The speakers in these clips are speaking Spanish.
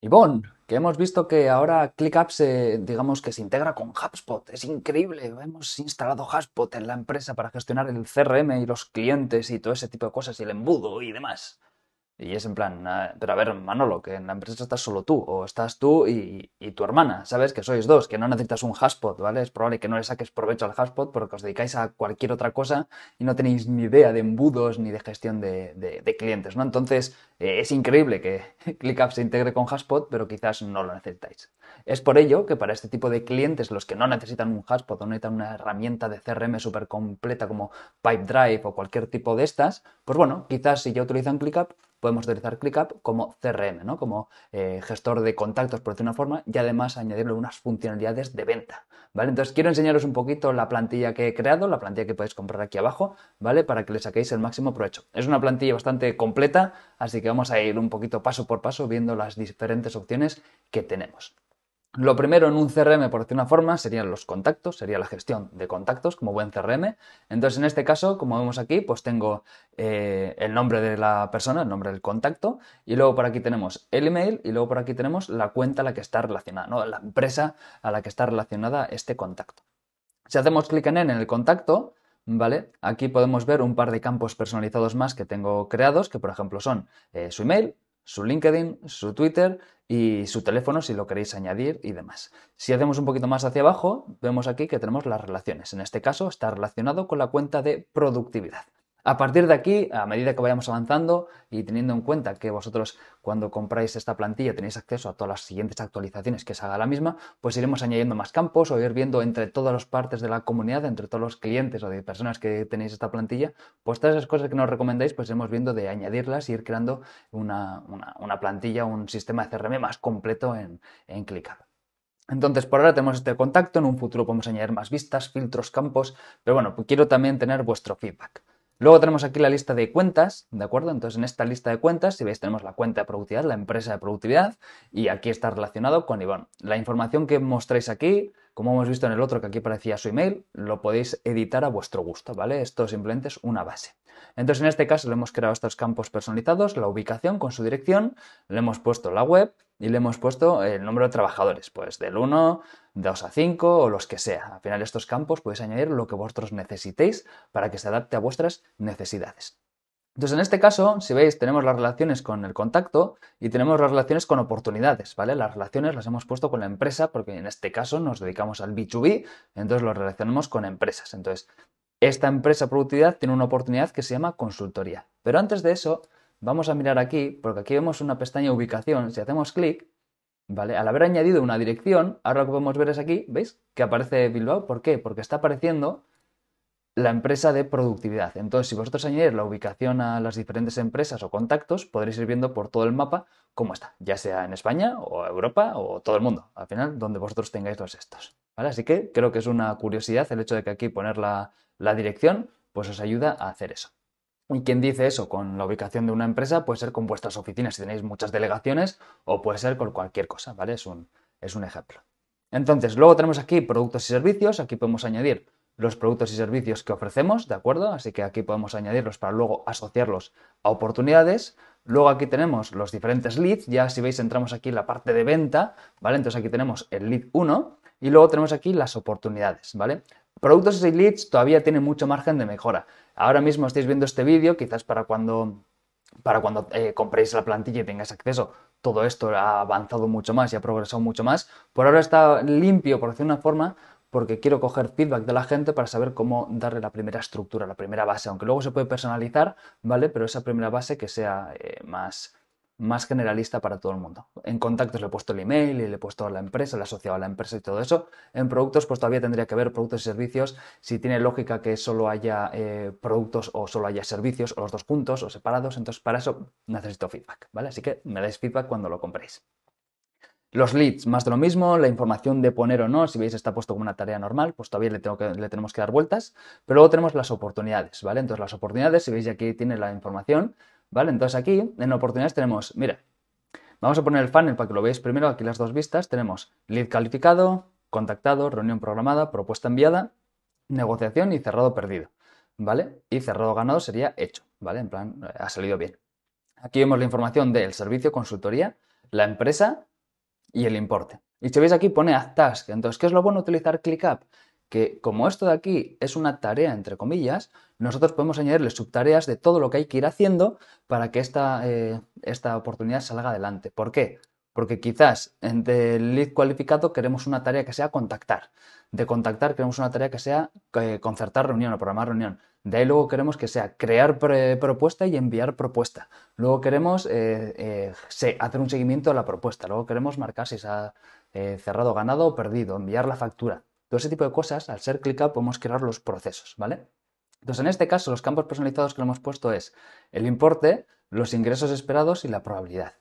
Y bon, que hemos visto que ahora ClickUp se, eh, digamos que se integra con HubSpot. Es increíble. Hemos instalado HubSpot en la empresa para gestionar el CRM y los clientes y todo ese tipo de cosas y el embudo y demás. Y es en plan, ah, pero a ver, Manolo, que en la empresa estás solo tú, o estás tú y, tu hermana, ¿sabes? Que sois dos, que no necesitas un hashpot, ¿vale? Es probable que no le saques provecho al hashpot porque os dedicáis a cualquier otra cosa y no tenéis ni idea de embudos ni de gestión de, clientes, ¿no? Entonces, eh, es increíble que ClickUp se integre con hashpot, pero quizás no lo necesitáis. Es por ello que para este tipo de clientes, los que no necesitan un hashpot o no necesitan una herramienta de CRM súper completa como Pipedrive o cualquier tipo de estas, pues bueno, quizás si ya utilizan ClickUp, podemos utilizar ClickUp como CRM, ¿no? como eh, gestor de contactos, por decir una forma, y además añadirle unas funcionalidades de venta. ¿vale? Entonces quiero enseñaros un poquito la plantilla que he creado, la plantilla que podéis comprar aquí abajo, ¿vale? para que le saquéis el máximo provecho. Es una plantilla bastante completa, así que vamos a ir un poquito paso por paso viendo las diferentes opciones que tenemos. Lo primero en un CRM, por decir una forma, serían los contactos, sería la gestión de contactos como buen CRM. Entonces, en este caso, como vemos aquí, pues tengo eh, el nombre de la persona, el nombre del contacto, y luego por aquí tenemos el email y luego por aquí tenemos la cuenta a la que está relacionada, ¿no? la empresa a la que está relacionada este contacto. Si hacemos clic en el contacto, ¿vale? Aquí podemos ver un par de campos personalizados más que tengo creados, que por ejemplo son eh, su email, su LinkedIn, su Twitter y su teléfono si lo queréis añadir y demás. Si hacemos un poquito más hacia abajo, vemos aquí que tenemos las relaciones. En este caso está relacionado con la cuenta de productividad. A partir de aquí, a medida que vayamos avanzando y teniendo en cuenta que vosotros cuando compráis esta plantilla tenéis acceso a todas las siguientes actualizaciones que se haga la misma, pues iremos añadiendo más campos o ir viendo entre todas las partes de la comunidad, entre todos los clientes o de personas que tenéis esta plantilla, pues todas esas cosas que nos recomendáis, pues iremos viendo de añadirlas y ir creando una, plantilla, un sistema de CRM más completo en, en ClickUp. Entonces, por ahora tenemos este contacto, en un futuro podemos añadir más vistas, filtros, campos, pero bueno, quiero también tener vuestro feedback. Luego tenemos aquí la lista de cuentas, ¿de acuerdo? Entonces en esta lista de cuentas, si veis, tenemos la cuenta de productividad, la empresa de productividad, y aquí está relacionado con Iván. La información que mostráis aquí como hemos visto en el otro que aquí parecía su email, lo podéis editar a vuestro gusto, ¿vale? Esto simplemente es una base. Entonces, en este caso le hemos creado estos campos personalizados, la ubicación con su dirección, le hemos puesto la web y le hemos puesto el número de trabajadores, pues del 1, 2 a 5 o los que sea. Al final, estos campos podéis añadir lo que vosotros necesitéis para que se adapte a vuestras necesidades. Entonces, en este caso, si veis, tenemos las relaciones con el contacto y tenemos las relaciones con oportunidades, ¿vale? Las relaciones las hemos puesto con la empresa porque en este caso nos dedicamos al B2B, entonces lo relacionamos con empresas. Entonces, esta empresa productividad tiene una oportunidad que se llama consultoría. Pero antes de eso, vamos a mirar aquí, porque aquí vemos una pestaña ubicación, si hacemos clic, ¿vale? Al haber añadido una dirección, ahora lo que podemos ver es aquí, ¿veis? Que aparece Bilbao, ¿por qué? Porque está apareciendo la empresa de productividad. Entonces, si vosotros añadís la ubicación a las diferentes empresas o contactos, podréis ir viendo por todo el mapa cómo está, ya sea en España o Europa o todo el mundo, al final, donde vosotros tengáis los estos. ¿Vale? Así que creo que es una curiosidad el hecho de que aquí poner la, dirección, pues os ayuda a hacer eso. Y quien dice eso con la ubicación de una empresa puede ser con vuestras oficinas si tenéis muchas delegaciones o puede ser con cualquier cosa, ¿vale? Es un, es un ejemplo. Entonces, luego tenemos aquí productos y servicios, aquí podemos añadir los productos y servicios que ofrecemos, ¿de acuerdo? Así que aquí podemos añadirlos para luego asociarlos a oportunidades. Luego aquí tenemos los diferentes leads, ya si veis entramos aquí en la parte de venta, ¿vale? Entonces aquí tenemos el lead 1 y luego tenemos aquí las oportunidades, ¿vale? Productos y leads todavía tienen mucho margen de mejora. Ahora mismo estáis viendo este vídeo, quizás para cuando, para cuando eh, compréis la plantilla y tengáis acceso, todo esto ha avanzado mucho más y ha progresado mucho más. Por ahora está limpio, por decir una forma, porque quiero coger feedback de la gente para saber cómo darle la primera estructura, la primera base, aunque luego se puede personalizar, ¿vale? Pero esa primera base que sea eh, más, más generalista para todo el mundo. En contactos le he puesto el email y le he puesto a la empresa, le he asociado a la empresa y todo eso. En productos, pues todavía tendría que ver productos y servicios, si tiene lógica que solo haya eh, productos o solo haya servicios, o los dos puntos o separados. Entonces, para eso necesito feedback, ¿vale? Así que me dais feedback cuando lo compréis. Los leads, más de lo mismo, la información de poner o no, si veis está puesto como una tarea normal, pues todavía le, tenemos que dar vueltas, pero luego tenemos las oportunidades, ¿vale? Entonces las oportunidades, si veis aquí tiene la información, ¿vale? Entonces aquí en oportunidades tenemos, mira, vamos a poner el funnel para que lo veáis primero, aquí las dos vistas, tenemos lead calificado, contactado, reunión programada, propuesta enviada, negociación y cerrado perdido, ¿vale? Y cerrado ganado sería hecho, ¿vale? En plan, eh, ha salido bien. Aquí vemos la información del servicio, consultoría, la empresa, y el importe. Y si veis aquí pone Add Task. Entonces, ¿qué es lo bueno utilizar ClickUp? Que como esto de aquí es una tarea, entre comillas, nosotros podemos añadirle subtareas de todo lo que hay que ir haciendo para que esta, eh, esta oportunidad salga adelante. ¿Por qué? Porque quizás el lead cualificado queremos una tarea que sea contactar. De contactar queremos una tarea que sea eh, concertar reunión o programar reunión de ahí luego queremos que sea crear propuesta y enviar propuesta. Luego queremos eh, eh, hacer un seguimiento a la propuesta. Luego queremos marcar si se ha eh, cerrado, ganado o perdido, enviar la factura. Todo ese tipo de cosas, al ser ClickUp, podemos crear los procesos, ¿vale? Entonces, en este caso, los campos personalizados que le hemos puesto es el importe, los ingresos esperados y la probabilidad.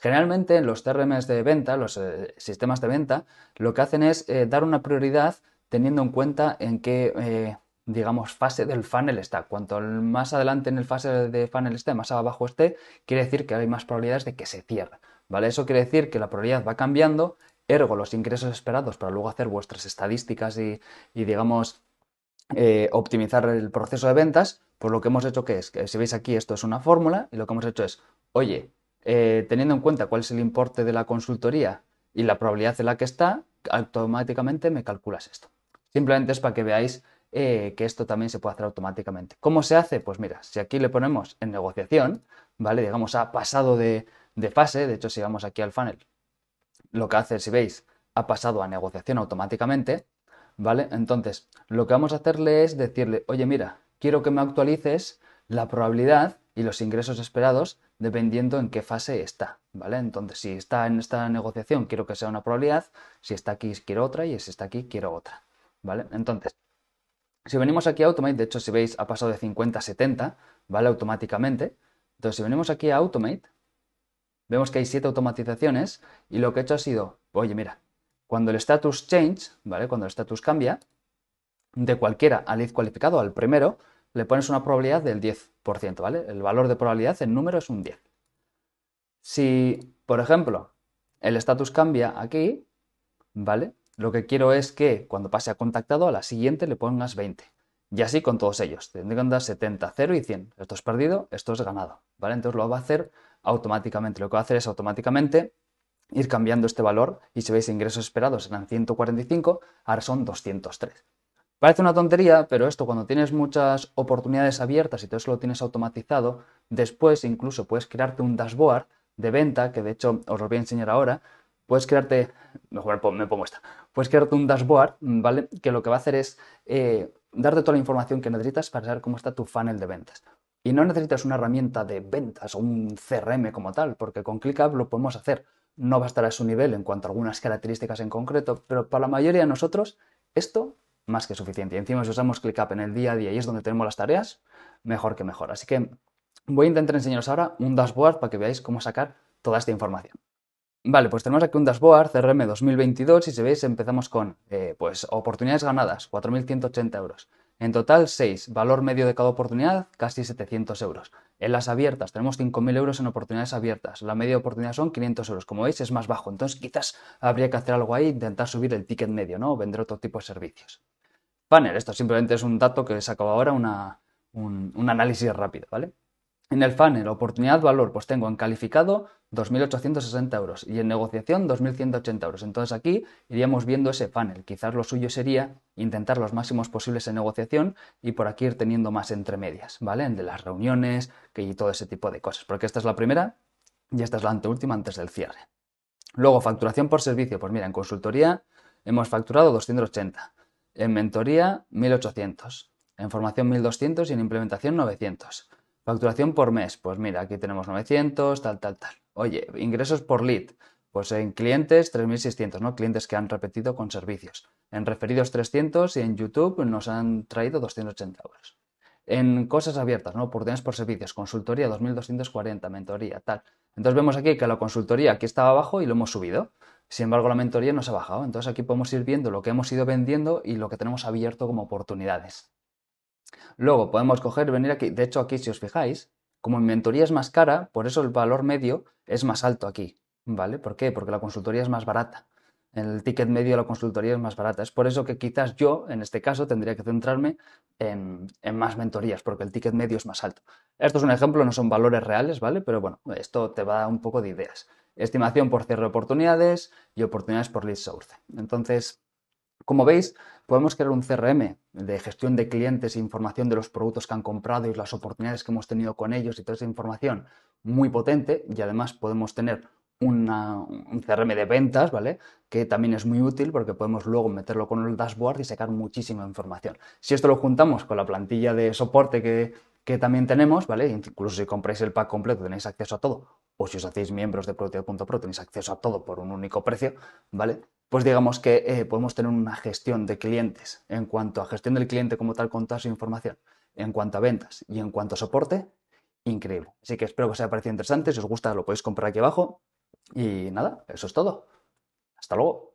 Generalmente, los CRMs de venta, los sistemas de venta, lo que hacen es dar una prioridad teniendo en cuenta en qué digamos, fase del funnel está. Cuanto más adelante en el fase de funnel esté, más abajo esté, quiere decir que hay más probabilidades de que se cierre. ¿Vale? Eso quiere decir que la probabilidad va cambiando, ergo los ingresos esperados para luego hacer vuestras estadísticas y, digamos, eh, optimizar el proceso de ventas, pues lo que hemos hecho que es, que si veis aquí esto es una fórmula y lo que hemos hecho es, oye, eh, teniendo en cuenta cuál es el importe de la consultoría y la probabilidad en la que está, automáticamente me calculas esto. Simplemente es para que veáis eh, que esto también se puede hacer automáticamente. ¿Cómo se hace? Pues mira, si aquí le ponemos en negociación, ¿vale? Digamos, ha pasado de, de fase, de hecho si vamos aquí al funnel, lo que hace, si veis, ha pasado a negociación automáticamente, ¿vale? Entonces, lo que vamos a hacerle es decirle, oye, mira, quiero que me actualices la probabilidad y los ingresos esperados dependiendo en qué fase está, ¿vale? Entonces, si está en esta negociación, quiero que sea una probabilidad, si está aquí, quiero otra, y si está aquí, quiero otra, ¿vale? Entonces, si venimos aquí a Automate, de hecho si veis ha pasado de 50 a 70, ¿vale? Automáticamente. Entonces si venimos aquí a Automate, vemos que hay 7 automatizaciones y lo que he hecho ha sido, oye mira, cuando el status change, ¿vale? Cuando el status cambia, de cualquiera al lead cualificado, al primero, le pones una probabilidad del 10%, ¿vale? El valor de probabilidad en número es un 10. Si, por ejemplo, el status cambia aquí, ¿vale? Lo que quiero es que cuando pase a contactado, a la siguiente le pongas 20. Y así con todos ellos. Tendría que andar 70, 0 y 100. Esto es perdido, esto es ganado. ¿vale? Entonces lo va a hacer automáticamente. Lo que va a hacer es automáticamente ir cambiando este valor y si veis ingresos esperados eran 145, ahora son 203. Parece una tontería, pero esto cuando tienes muchas oportunidades abiertas y todo eso lo tienes automatizado, después incluso puedes crearte un dashboard de venta, que de hecho os lo voy a enseñar ahora, puedes crearte, mejor me pongo esta, puedes crearte un dashboard, ¿vale? Que lo que va a hacer es eh, darte toda la información que necesitas para saber cómo está tu funnel de ventas. Y no necesitas una herramienta de ventas o un CRM como tal, porque con ClickUp lo podemos hacer. No va a estar a su nivel en cuanto a algunas características en concreto, pero para la mayoría de nosotros esto más que suficiente. Y encima si usamos ClickUp en el día a día y es donde tenemos las tareas, mejor que mejor. Así que voy a intentar enseñaros ahora un dashboard para que veáis cómo sacar toda esta información. Vale, pues tenemos aquí un dashboard CRM 2022 y si veis empezamos con eh, pues oportunidades ganadas, 4.180 euros. En total 6, valor medio de cada oportunidad, casi 700 euros. En las abiertas tenemos 5.000 euros en oportunidades abiertas, la media de oportunidad son 500 euros, como veis es más bajo, entonces quizás habría que hacer algo ahí, intentar subir el ticket medio, ¿no? vender otro tipo de servicios. Panel, esto simplemente es un dato que he sacado ahora, un análisis rápido, ¿vale? En el funnel, oportunidad, valor, pues tengo en calificado 2.860 euros y en negociación 2.180 euros. Entonces aquí iríamos viendo ese funnel. Quizás lo suyo sería intentar los máximos posibles en negociación y por aquí ir teniendo más entre medias, ¿vale? En de las reuniones que y todo ese tipo de cosas. Porque esta es la primera y esta es la anteúltima antes del cierre. Luego, facturación por servicio. Pues mira, en consultoría hemos facturado 280. En mentoría, 1.800. En formación, 1.200 y en implementación, 900. Facturación por mes, pues mira, aquí tenemos 900, tal, tal, tal. Oye, ingresos por lead, pues en clientes 3.600, ¿no? Clientes que han repetido con servicios. En referidos 300 y en YouTube nos han traído 280 euros. En cosas abiertas, ¿no? Oportunidades por servicios, consultoría 2.240, mentoría, tal. Entonces vemos aquí que la consultoría aquí estaba abajo y lo hemos subido. Sin embargo, la mentoría no nos ha bajado. Entonces aquí podemos ir viendo lo que hemos ido vendiendo y lo que tenemos abierto como oportunidades. Luego podemos coger, venir aquí, de hecho aquí si os fijáis, como mi mentoría es más cara, por eso el valor medio es más alto aquí, ¿vale? ¿Por qué? Porque la consultoría es más barata. El ticket medio de la consultoría es más barata. Es por eso que quizás yo, en este caso, tendría que centrarme en, más mentorías, porque el ticket medio es más alto. Esto es un ejemplo, no son valores reales, ¿vale? Pero bueno, esto te va a un poco de ideas. Estimación por cierre de oportunidades y oportunidades por lead source. Entonces, como veis, podemos crear un CRM de gestión de clientes, e información de los productos que han comprado y las oportunidades que hemos tenido con ellos y toda esa información muy potente y además podemos tener un CRM de ventas, ¿vale? Que también es muy útil porque podemos luego meterlo con el dashboard y sacar muchísima información. Si esto lo juntamos con la plantilla de soporte que, también tenemos, ¿vale? Incluso si compráis el pack completo tenéis acceso a todo, o si os hacéis miembros de proteo.pro tenéis acceso a todo por un único precio, ¿vale? pues digamos que eh, podemos tener una gestión de clientes. En cuanto a gestión del cliente como tal, con toda su información. En cuanto a ventas y en cuanto a soporte, increíble. Así que espero que os haya parecido interesante. Si os gusta, lo podéis comprar aquí abajo. Y nada, eso es todo. Hasta luego.